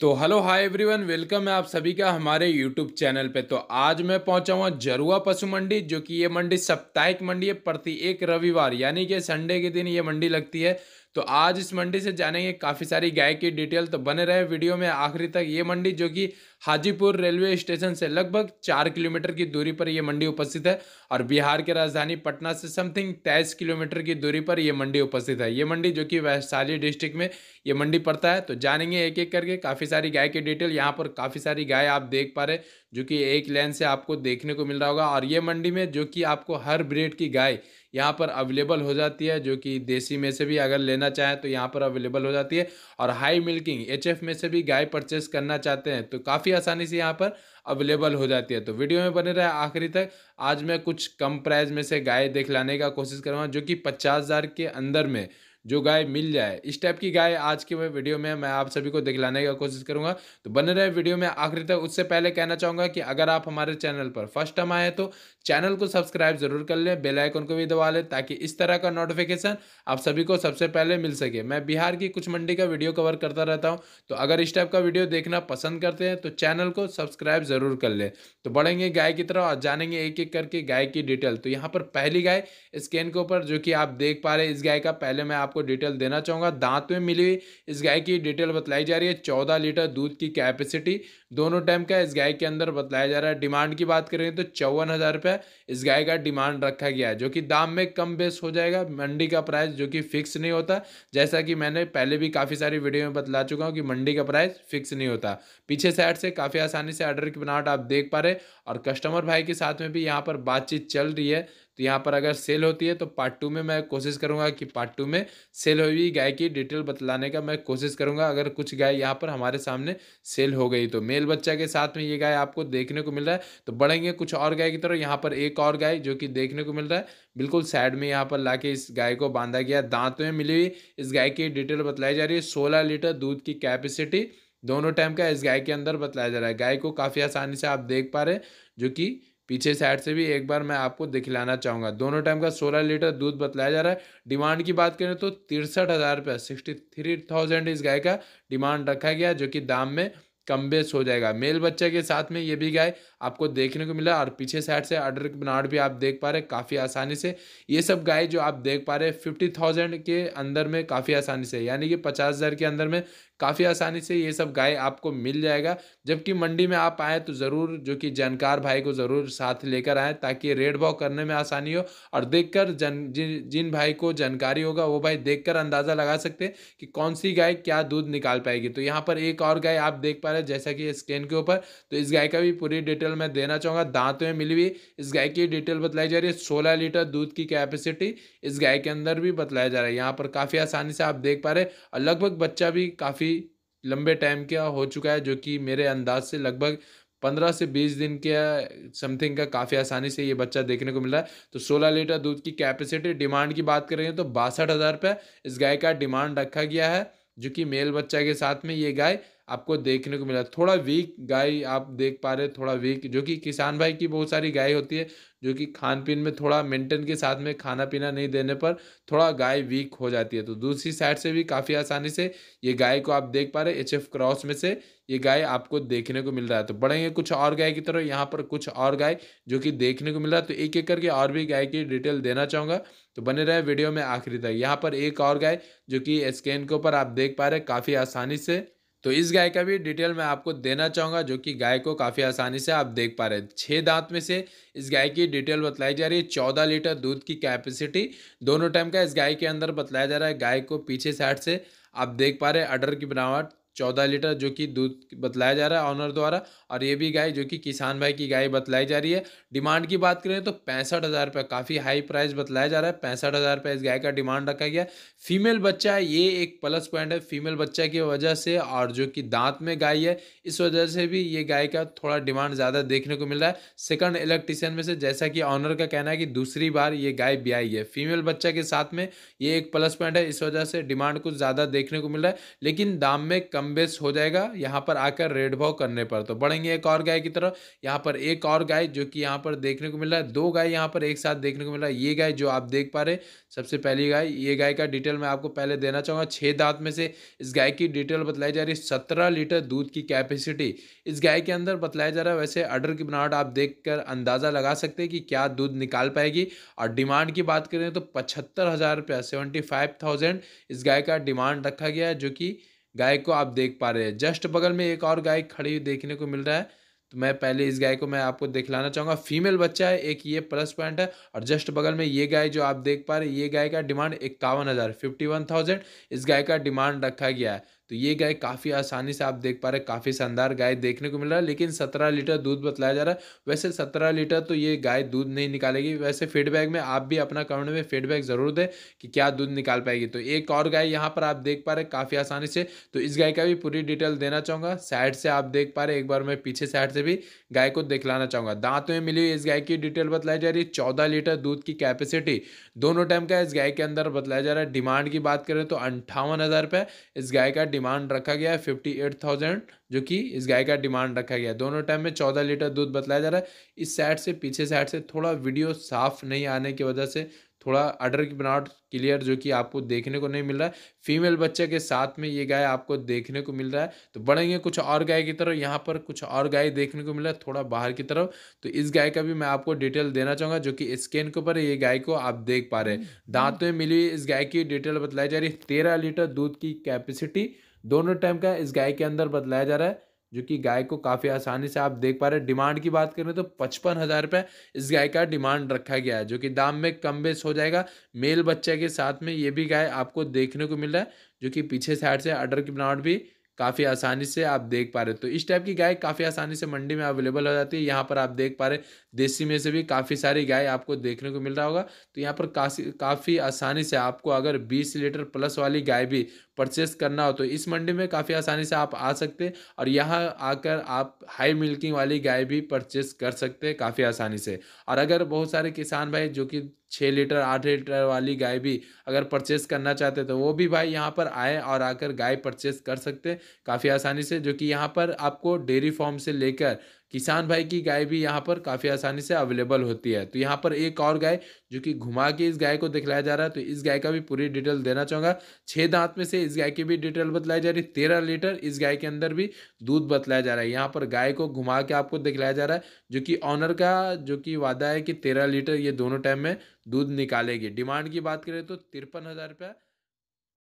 तो hello hi everyone welcome है आप सभी का हमारे यूट्यूब चैनल पे तो आज मैं पहुंचा हुआ जरुआ पशु मंडी जो कि ये मंडी साप्ताहिक मंडी है प्रति एक रविवार यानी कि संडे के दिन ये मंडी लगती है तो आज इस मंडी से जानेंगे काफ़ी सारी गाय की डिटेल तो बने रहे वीडियो में आखिरी तक ये मंडी जो कि हाजीपुर रेलवे स्टेशन से लगभग चार किलोमीटर की दूरी पर यह मंडी उपस्थित है और बिहार के राजधानी पटना से समथिंग तेईस किलोमीटर की दूरी पर यह मंडी उपस्थित है ये मंडी जो कि वैशाली डिस्ट्रिक्ट में ये मंडी पड़ता है तो जानेंगे एक एक करके काफ़ी सारी गाय की डिटेल यहाँ पर काफ़ी सारी गाय आप देख पा रहे जो कि एक लेन से आपको देखने को मिल रहा होगा और ये मंडी में जो कि आपको हर ब्रेड की गाय यहाँ पर अवेलेबल हो जाती है जो कि देसी में से भी अगर लेना चाहें तो यहाँ पर अवेलेबल हो जाती है और हाई मिल्किंग एच में से भी गाय परचेस करना चाहते हैं तो काफ़ी आसानी से यहाँ पर अवेलेबल हो जाती है तो वीडियो में बने रहे आखिरी तक आज मैं कुछ कम प्राइस में से गाय लाने का कोशिश करूँगा जो कि पचास हज़ार के अंदर में जो गाय मिल जाए इस टाइप की गाय आज के वीडियो में मैं आप सभी को दिखलाने का कोशिश करूंगा तो बने रहे वीडियो में आखिर तक उससे पहले कहना चाहूंगा कि अगर आप हमारे चैनल पर फर्स्ट टाइम आए तो चैनल को सब्सक्राइब जरूर कर लें बेलाइकन को भी दबा लें ताकि इस तरह का नोटिफिकेशन आप सभी को सबसे पहले मिल सके मैं बिहार की कुछ मंडी का वीडियो कवर करता रहता हूँ तो अगर इस टाइप का वीडियो देखना पसंद करते हैं तो चैनल को सब्सक्राइब जरूर कर लें तो बढ़ेंगे गाय की तरफ और जानेंगे एक एक करके गाय की डिटेल तो यहाँ पर पहली गाय स्कैन के ऊपर जो कि आप देख पा रहे हैं इस गाय का पहले मैं आप आपको डिटेल देना चाहूँगा दांत में मिली इस गाय की डिटेल बतलाई जा रही है चौदह लीटर दूध की कैपेसिटी दोनों टाइम का इस गाय के अंदर बतलाया जा रहा है डिमांड की बात करें तो चौवन हज़ार रुपये इस गाय का डिमांड रखा गया है जो कि दाम में कम बेस हो जाएगा मंडी का प्राइस जो कि फिक्स नहीं होता जैसा कि मैंने पहले भी काफ़ी सारी वीडियो में बतला चुका हूँ कि मंडी का प्राइस फिक्स नहीं होता पीछे साइड से काफ़ी आसानी से ऑर्डर की बनावट आप देख पा रहे और कस्टमर भाई के साथ में भी यहाँ पर बातचीत चल रही है तो यहाँ पर अगर सेल होती है तो पार्ट टू में मैं कोशिश करूँगा कि पार्ट टू में सेल हुई हुई गाय की डिटेल बतलाने का मैं कोशिश करूँगा अगर कुछ गाय यहाँ पर हमारे सामने सेल हो गई तो मेल बच्चा के साथ में ये गाय आपको देखने को मिल रहा है तो बढ़ेंगे कुछ और गाय की तरफ यहाँ पर एक और गाय जो कि देखने को मिल रहा है बिल्कुल साइड में यहाँ पर ला इस गाय को बांधा गया दांत में मिली हुई इस गाय की डिटेल बतलाई जा रही है सोलह लीटर दूध की कैपेसिटी दोनों टाइम का इस गाय के अंदर बतलाया जा रहा है गाय को काफ़ी आसानी से आप देख पा रहे हैं जो कि पीछे साइड से भी एक बार मैं आपको दिखलाना चाहूँगा दोनों टाइम का सोलह लीटर दूध बतलाया जा रहा है डिमांड की बात करें तो तिरसठ हज़ार रुपये सिक्सटी थ्री थाउजेंड इस गाय का डिमांड रखा गया जो कि दाम में कम बेस हो जाएगा मेल बच्चे के साथ में ये भी गाय आपको देखने को मिला और पीछे साइड से अडर बनाड भी आप देख पा रहे हैं काफ़ी आसानी से ये सब गाय जो आप देख पा रहे हैं फिफ्टी थाउजेंड के अंदर में काफ़ी आसानी से यानी कि पचास हज़ार के अंदर में काफ़ी आसानी से ये सब गाय आपको मिल जाएगा जबकि मंडी में आप आएँ तो ज़रूर जो कि जानकार भाई को ज़रूर साथ लेकर आएँ ताकि रेड भाव करने में आसानी हो और देख कर जन जिन जिन भाई को जानकारी होगा वो भाई देख अंदाज़ा लगा सकते हैं कि कौन सी गाय क्या दूध निकाल पाएगी तो यहाँ पर एक और गाय आप देख पा रहे है जैसा कि स्क्रीन के ऊपर तो इस गाय का भी पूरी डिटेल मैं देना चाहूँगा दांत में मिली हुई इस गाय की डिटेल बतलाई जा रही है सोलह लीटर दूध की कैपेसिटी इस गाय के अंदर भी बतलाया जा रहा है यहाँ पर काफ़ी आसानी से आप देख पा रहे और लगभग बच्चा भी काफ़ी लंबे टाइम का हो चुका है जो कि मेरे अंदाज से लगभग पंद्रह से बीस दिन के समथिंग का काफ़ी आसानी से ये बच्चा देखने को मिल रहा है तो सोलह लीटर दूध की कैपेसिटी डिमांड की बात करेंगे तो बासठ हज़ार रुपये इस गाय का डिमांड रखा गया है जो कि मेल बच्चा के साथ में ये गाय आपको देखने को मिला थोड़ा वीक गाय आप देख पा रहे थोड़ा वीक जो कि किसान भाई की बहुत सारी गाय होती है जो कि खान पीन में थोड़ा मेंटेन के साथ में खाना पीना नहीं देने पर थोड़ा गाय वीक हो जाती है तो दूसरी साइड से भी काफ़ी आसानी से ये गाय को आप देख पा रहे एच एफ क्रॉस में से ये गाय आपको देखने को मिल रहा है तो बढ़ेंगे कुछ और गाय की तरह यहाँ पर कुछ और गाय जो कि देखने को मिल रहा है तो एक एक करके और भी गाय की डिटेल देना चाहूँगा तो बने रहे वीडियो में आखिरी तक यहाँ पर एक और गाय जो कि स्कैन के ऊपर आप देख पा रहे काफ़ी आसानी से तो इस गाय का भी डिटेल मैं आपको देना चाहूँगा जो कि गाय को काफ़ी आसानी से आप देख पा रहे हैं छः दांत में से इस गाय की डिटेल बतलाई जा रही है चौदह लीटर दूध की कैपेसिटी दोनों टाइम का इस गाय के अंदर बतलाया जा रहा है गाय को पीछे साइड से आप देख पा रहे हैं अडर की बनावट चौदह लीटर जो कि दूध बतलाया जा रहा है ऑनर द्वारा और ये भी गाय जो कि किसान भाई की गाय बतलाई जा रही है डिमांड की बात करें तो पैंसठ हज़ार रुपये काफ़ी हाई प्राइस बतलाया जा रहा है पैंसठ हज़ार रुपये इस गाय का डिमांड रखा गया फीमेल बच्चा है ये एक प्लस पॉइंट है फीमेल बच्चा की वजह से और जो कि दांत में गाय है इस वजह से भी ये गाय का थोड़ा डिमांड ज़्यादा देखने को मिल रहा है सेकंड इलेक्ट्रीशियन में से जैसा कि ऑनर का कहना है कि दूसरी बार ये गाय ब्याई है फीमेल बच्चा के साथ में ये एक प्लस पॉइंट है इस वजह से डिमांड कुछ ज़्यादा देखने को मिल रहा है लेकिन दाम में कम कमबेस हो जाएगा यहाँ पर आकर रेड भाव करने पर तो बढ़ेंगे एक और गाय की तरफ यहाँ पर एक और गाय जो कि यहाँ पर देखने को मिल रहा है दो गाय यहाँ पर एक साथ देखने को मिल रहा है ये गाय जो आप देख पा रहे सबसे पहली गाय ये गाय का डिटेल मैं आपको पहले देना चाहूँगा छः दांत में से इस गाय की डिटेल बतलाई जा रही है सत्रह लीटर दूध की कैपेसिटी इस गाय के अंदर बतलाया जा रहा है वैसे अडर की बनावट आप देख अंदाज़ा लगा सकते हैं कि क्या दूध निकाल पाएगी और डिमांड की बात करें तो पचहत्तर हज़ार रुपया सेवेंटी फाइव थाउजेंड इस गाय का डिमांड रखा गया है जो कि गाय को आप देख पा रहे हैं जस्ट बगल में एक और गाय खड़ी हुई देखने को मिल रहा है तो मैं पहले इस गाय को मैं आपको दिखलाना चाहूँगा फीमेल बच्चा है एक ये प्लस पॉइंट है और जस्ट बगल में ये गाय जो आप देख पा रहे हैं ये गाय का डिमांड इक्यावन हज़ार फिफ्टी वन थाउजेंड इस गाय का डिमांड रखा गया है तो ये गाय काफ़ी आसानी से आप देख पा रहे काफ़ी शानदार गाय देखने को मिल रहा है लेकिन सत्रह लीटर दूध बतलाया जा रहा है वैसे सत्रह लीटर तो ये गाय दूध नहीं निकालेगी वैसे फीडबैक में आप भी अपना कमेंट में फीडबैक ज़रूर दें कि क्या दूध निकाल पाएगी तो एक और गाय यहाँ पर आप देख पा रहे काफ़ी आसानी से तो इस गाय का भी पूरी डिटेल देना चाहूँगा साइड से आप देख पा रहे एक बार मैं पीछे साइड से भी गाय को दिखलाना चाहूँगा दांत में मिली हुई इस गाय की डिटेल बतलाई जा रही है चौदह लीटर दूध की कैपेसिटी दोनों टाइम का इस गाय के अंदर बतलाया जा रहा है डिमांड की बात करें तो अंठावन इस गाय का डिमांड रखा गया है फिफ्टी एट थाउजेंड जो कि इस गाय का डिमांड रखा गया है दोनों टाइम में चौदह लीटर दूध बतलाया जा रहा है इस साइड से पीछे साइड से थोड़ा वीडियो साफ नहीं आने की वजह से थोड़ा अडर की बनावट क्लियर जो कि आपको देखने को नहीं मिल रहा है फीमेल बच्चे के साथ में ये गाय आपको देखने को मिल रहा है तो बढ़ेंगे कुछ और गाय की तरफ यहाँ पर कुछ और गाय देखने को मिल रहा है थोड़ा बाहर की तरफ तो इस गाय का भी मैं आपको डिटेल देना चाहूँगा जो कि स्कैन के ऊपर ये गाय को आप देख पा रहे हैं हम्म। दांतों में मिली इस गाय की डिटेल बतलाई जा रही है तेरह लीटर दूध की कैपेसिटी दोनों टाइम का इस गाय के अंदर बदलाया जा रहा है जो कि गाय को काफ़ी आसानी से आप देख पा रहे हैं डिमांड की बात करें तो पचपन हज़ार रुपये इस गाय का डिमांड रखा गया है जो कि दाम में कम बेस हो जाएगा मेल बच्चे के साथ में ये भी गाय आपको देखने को मिल रहा है जो कि पीछे साइड से अडर की बनावट भी काफ़ी आसानी से आप देख पा रहे तो इस टाइप की गाय काफ़ी आसानी से मंडी में अवेलेबल हो जाती है यहाँ पर आप देख पा रहे देसी में से भी काफ़ी सारी गाय आपको देखने को मिल रहा होगा तो यहाँ पर काफ़ी काफ़ी आसानी से आपको अगर बीस लीटर प्लस वाली गाय भी परचेस करना हो तो इस मंडी में काफ़ी आसानी से आप आ सकते हैं और यहाँ आकर आप हाई मिल्किंग वाली गाय भी परचेस कर सकते हैं काफ़ी आसानी से और अगर बहुत सारे किसान भाई जो कि छः लीटर आठ लीटर वाली गाय भी अगर परचेस करना चाहते तो वो भी भाई यहाँ पर आए और आकर गाय परचेस कर सकते काफ़ी आसानी से जो कि यहाँ पर आपको डेयरी फॉर्म से लेकर किसान भाई की गाय भी यहाँ पर काफ़ी आसानी से अवेलेबल होती है तो यहाँ पर एक और गाय जो कि घुमा के इस गाय को दिखलाया जा रहा है तो इस गाय का भी पूरी डिटेल देना चाहूँगा छः दांत में से इस गाय की भी डिटेल बतलाई जा रही है तेरह लीटर इस गाय के अंदर भी दूध बतलाया जा रहा है यहाँ पर गाय को घुमा के आपको दिखलाया जा रहा है जो कि ऑनर का जो कि वादा है कि तेरह लीटर ये दोनों टाइम में दूध निकालेगी डिमांड की बात करें तो तिरपन हज़ार रुपया